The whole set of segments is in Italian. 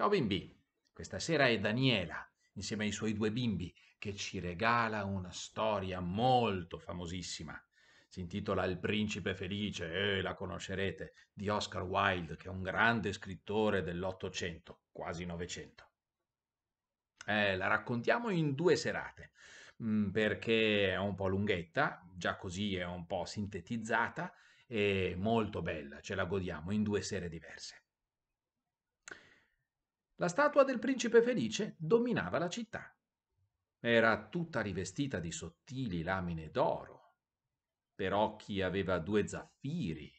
Ciao bimbi, questa sera è Daniela, insieme ai suoi due bimbi, che ci regala una storia molto famosissima. Si intitola Il principe felice, e eh, la conoscerete, di Oscar Wilde, che è un grande scrittore dell'Ottocento, quasi Novecento. Eh, la raccontiamo in due serate, mm, perché è un po' lunghetta, già così è un po' sintetizzata e molto bella, ce la godiamo in due sere diverse la statua del principe felice dominava la città. Era tutta rivestita di sottili lamine d'oro. Per occhi aveva due zaffiri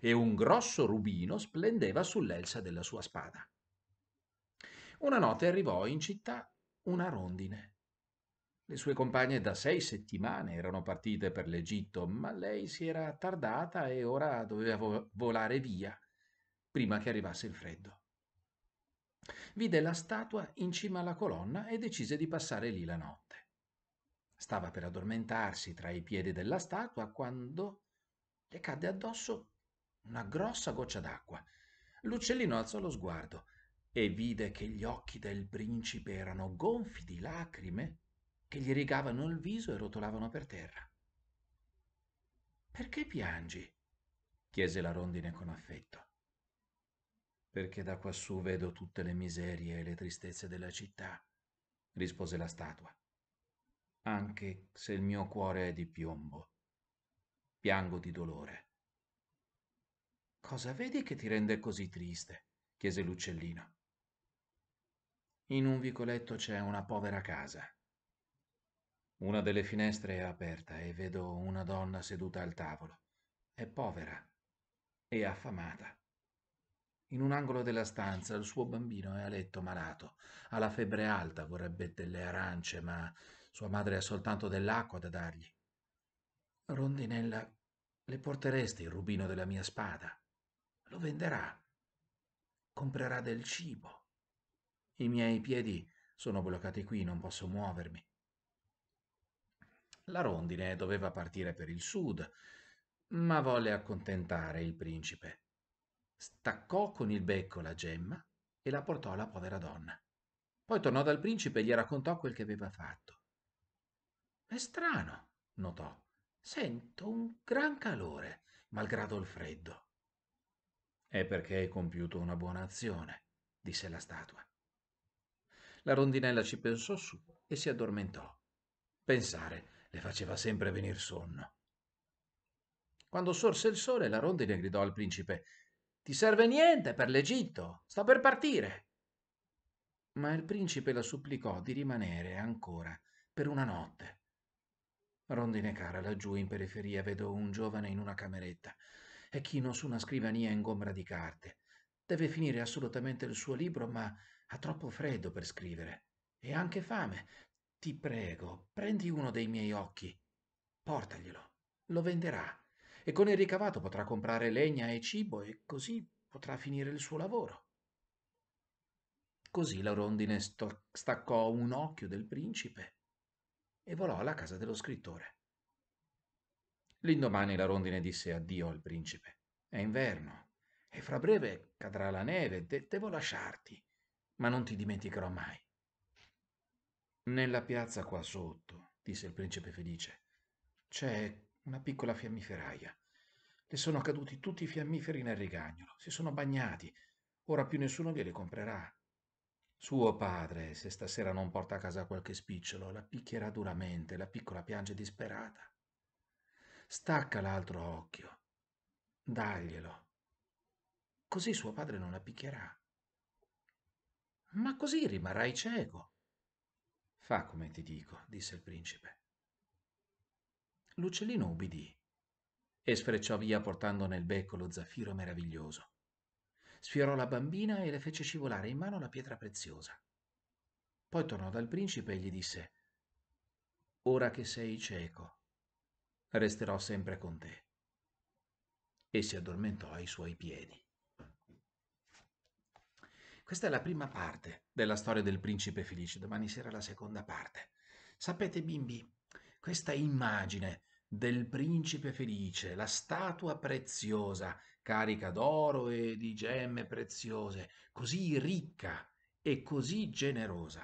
e un grosso rubino splendeva sull'elsa della sua spada. Una notte arrivò in città una rondine. Le sue compagne da sei settimane erano partite per l'Egitto, ma lei si era tardata e ora doveva volare via prima che arrivasse il freddo. Vide la statua in cima alla colonna e decise di passare lì la notte. Stava per addormentarsi tra i piedi della statua quando le cadde addosso una grossa goccia d'acqua. L'uccellino alzò lo sguardo e vide che gli occhi del principe erano gonfi di lacrime che gli rigavano il viso e rotolavano per terra. Perché piangi? chiese la rondine con affetto perché da quassù vedo tutte le miserie e le tristezze della città, rispose la statua, anche se il mio cuore è di piombo. Piango di dolore. Cosa vedi che ti rende così triste? chiese l'uccellino. In un vicoletto c'è una povera casa. Una delle finestre è aperta e vedo una donna seduta al tavolo. È povera e affamata. In un angolo della stanza il suo bambino è a letto malato. Ha la febbre alta, vorrebbe delle arance, ma sua madre ha soltanto dell'acqua da dargli. Rondinella, le porteresti il rubino della mia spada? Lo venderà. Comprerà del cibo. I miei piedi sono bloccati qui, non posso muovermi. La rondine doveva partire per il sud, ma volle accontentare il principe staccò con il becco la gemma e la portò alla povera donna. Poi tornò dal principe e gli raccontò quel che aveva fatto. È strano, notò. Sento un gran calore, malgrado il freddo. È perché hai compiuto una buona azione, disse la statua. La rondinella ci pensò su e si addormentò. Pensare le faceva sempre venir sonno. Quando sorse il sole, la rondine gridò al principe ti serve niente per l'Egitto, sta per partire. Ma il principe la supplicò di rimanere ancora per una notte. Rondine cara, laggiù in periferia vedo un giovane in una cameretta e chino su una scrivania ingombra di carte. Deve finire assolutamente il suo libro, ma ha troppo freddo per scrivere. E anche fame. Ti prego, prendi uno dei miei occhi. Portaglielo. Lo venderà e con il ricavato potrà comprare legna e cibo e così potrà finire il suo lavoro. Così la rondine sto- staccò un occhio del principe e volò alla casa dello scrittore. L'indomani la rondine disse addio al principe. È inverno e fra breve cadrà la neve, de- devo lasciarti, ma non ti dimenticherò mai. Nella piazza qua sotto, disse il principe felice, c'è una piccola fiammiferaia. Le sono caduti tutti i fiammiferi nel rigagnolo, si sono bagnati, ora più nessuno glieli comprerà. Suo padre, se stasera non porta a casa qualche spicciolo, la picchierà duramente, la piccola piange disperata. Stacca l'altro occhio, daglielo. Così suo padre non la picchierà. Ma così rimarrai cieco. Fa come ti dico, disse il principe l'uccellino ubbidì e sfrecciò via portando nel becco lo zaffiro meraviglioso. Sfiorò la bambina e le fece scivolare in mano la pietra preziosa. Poi tornò dal principe e gli disse Ora che sei cieco, resterò sempre con te. E si addormentò ai suoi piedi. Questa è la prima parte della storia del principe felice, domani sarà la seconda parte. Sapete bimbi, questa immagine del principe felice, la statua preziosa, carica d'oro e di gemme preziose, così ricca e così generosa.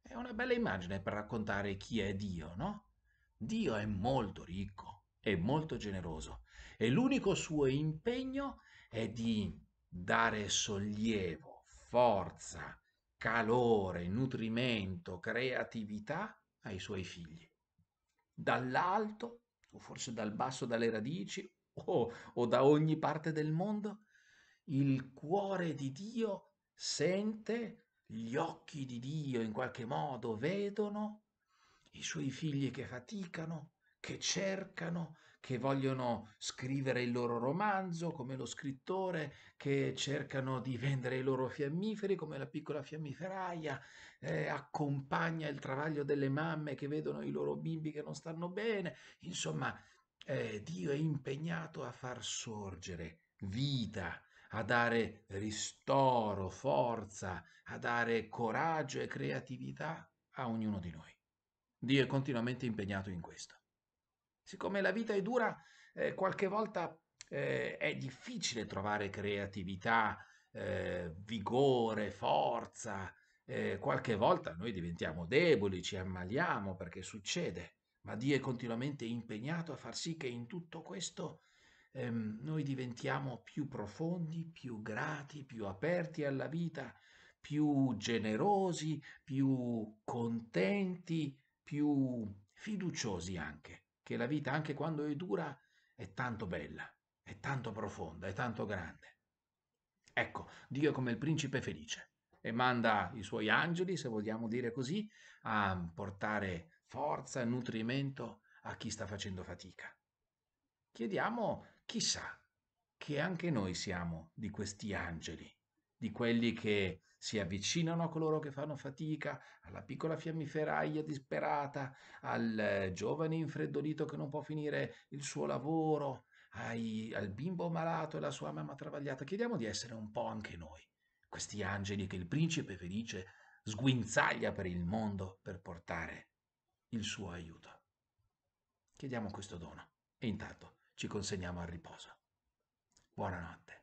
È una bella immagine per raccontare chi è Dio, no? Dio è molto ricco e molto generoso e l'unico suo impegno è di dare sollievo, forza, calore, nutrimento, creatività ai suoi figli. Dall'alto o forse dal basso, dalle radici, o, o da ogni parte del mondo, il cuore di Dio sente, gli occhi di Dio in qualche modo vedono i suoi figli che faticano, che cercano, che vogliono scrivere il loro romanzo come lo scrittore, che cercano di vendere i loro fiammiferi come la piccola fiammiferaia, eh, accompagna il travaglio delle mamme che vedono i loro bimbi che non stanno bene, insomma eh, Dio è impegnato a far sorgere vita, a dare ristoro, forza, a dare coraggio e creatività a ognuno di noi. Dio è continuamente impegnato in questo. Siccome la vita è dura, eh, qualche volta eh, è difficile trovare creatività, eh, vigore, forza. Eh, qualche volta noi diventiamo deboli, ci ammaliamo perché succede, ma Dio è continuamente impegnato a far sì che in tutto questo ehm, noi diventiamo più profondi, più grati, più aperti alla vita, più generosi, più contenti, più fiduciosi anche che la vita, anche quando è dura, è tanto bella, è tanto profonda, è tanto grande. Ecco, Dio è come il principe felice e manda i suoi angeli, se vogliamo dire così, a portare forza e nutrimento a chi sta facendo fatica. Chiediamo, chissà, che anche noi siamo di questi angeli, di quelli che si avvicinano a coloro che fanno fatica, alla piccola fiammiferaia disperata, al eh, giovane infreddolito che non può finire il suo lavoro, ai, al bimbo malato e alla sua mamma travagliata. Chiediamo di essere un po' anche noi, questi angeli che il principe felice sguinzaglia per il mondo per portare il suo aiuto. Chiediamo questo dono e intanto ci consegniamo al riposo. Buonanotte.